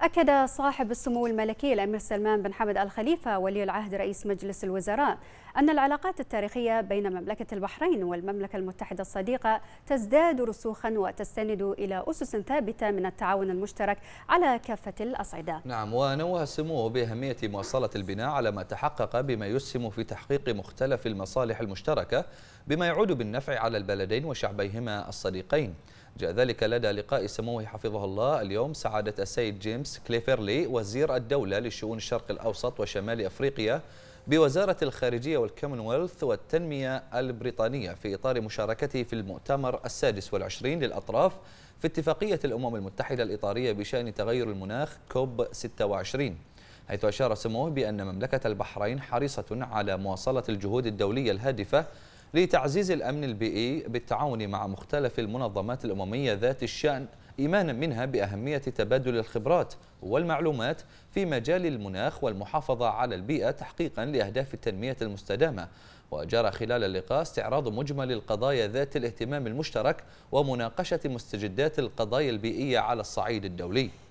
أكد صاحب السمو الملكي الأمير سلمان بن حمد الخليفة ولي العهد رئيس مجلس الوزراء أن العلاقات التاريخية بين مملكة البحرين والمملكة المتحدة الصديقة تزداد رسوخا وتستند إلى أسس ثابتة من التعاون المشترك على كافة الأصعدة نعم ونوه السمو بأهمية مواصلة البناء على ما تحقق بما يسهم في تحقيق مختلف المصالح المشتركة بما يعود بالنفع على البلدين وشعبيهما الصديقين جاء ذلك لدى لقاء سموه حفظه الله اليوم سعادة السيد جيمس كليفرلي وزير الدولة لشؤون الشرق الأوسط وشمال أفريقيا بوزارة الخارجية والكومنولث والتنمية البريطانية في إطار مشاركته في المؤتمر السادس والعشرين للأطراف في اتفاقية الأمم المتحدة الإطارية بشأن تغير المناخ كوب 26 حيث أشار سموه بأن مملكة البحرين حريصة على مواصلة الجهود الدولية الهادفة لتعزيز الأمن البيئي بالتعاون مع مختلف المنظمات الأممية ذات الشأن إيمانا منها بأهمية تبادل الخبرات والمعلومات في مجال المناخ والمحافظة على البيئة تحقيقا لأهداف التنمية المستدامة وجرى خلال اللقاء استعراض مجمل القضايا ذات الاهتمام المشترك ومناقشة مستجدات القضايا البيئية على الصعيد الدولي